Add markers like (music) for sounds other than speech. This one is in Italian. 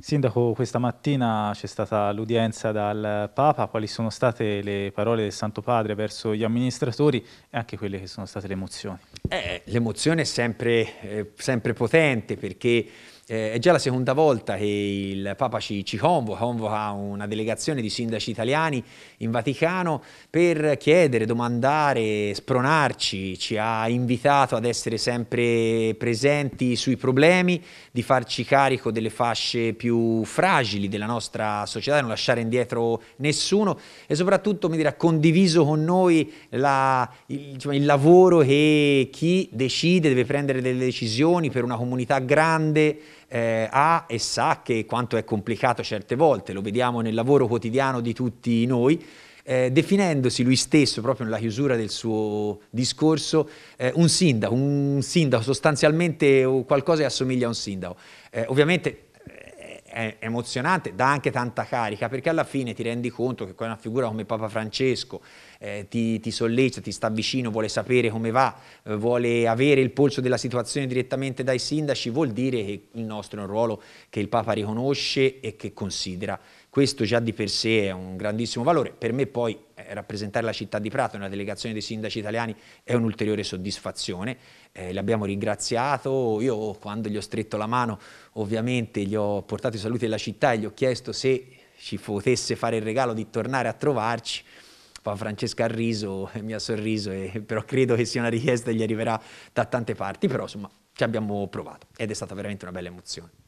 Sindaco, questa mattina c'è stata l'udienza dal Papa, quali sono state le parole del Santo Padre verso gli amministratori e anche quelle che sono state le emozioni? Eh, l'emozione è sempre, eh, sempre, potente perché eh, è già la seconda volta che il Papa ci, ci, convoca, convoca una delegazione di sindaci italiani in Vaticano per chiedere, domandare, spronarci, ci ha invitato ad essere sempre presenti sui problemi, di farci carico delle fasce più fragili della nostra società, non lasciare indietro nessuno e soprattutto mi dirà, condiviso con noi la, il, diciamo, il lavoro che chi decide, deve prendere delle decisioni per una comunità grande, eh, ha e sa che quanto è complicato certe volte, lo vediamo nel lavoro quotidiano di tutti noi, eh, definendosi lui stesso, proprio nella chiusura del suo discorso, eh, un sindaco, un sindaco sostanzialmente qualcosa che assomiglia a un sindaco. Eh, ovviamente è emozionante, dà anche tanta carica, perché alla fine ti rendi conto che una figura come Papa Francesco eh, ti, ti, sollecita, ti sta vicino, vuole sapere come va, eh, vuole avere il polso della situazione direttamente dai sindaci, vuol dire che il nostro è un ruolo che il Papa riconosce e che considera. Questo già di per sé è un grandissimo valore, per me poi rappresentare la città di Prato, una delegazione dei sindaci italiani, è un'ulteriore soddisfazione. Eh, l'abbiamo ringraziato, io quando gli ho stretto la mano ovviamente gli ho portato i saluti della città e gli ho chiesto se ci potesse fare il regalo di tornare a trovarci. Francesca ha riso e (laughs) mi ha sorriso, e, però credo che sia una richiesta che gli arriverà da tante parti, però insomma ci abbiamo provato ed è stata veramente una bella emozione.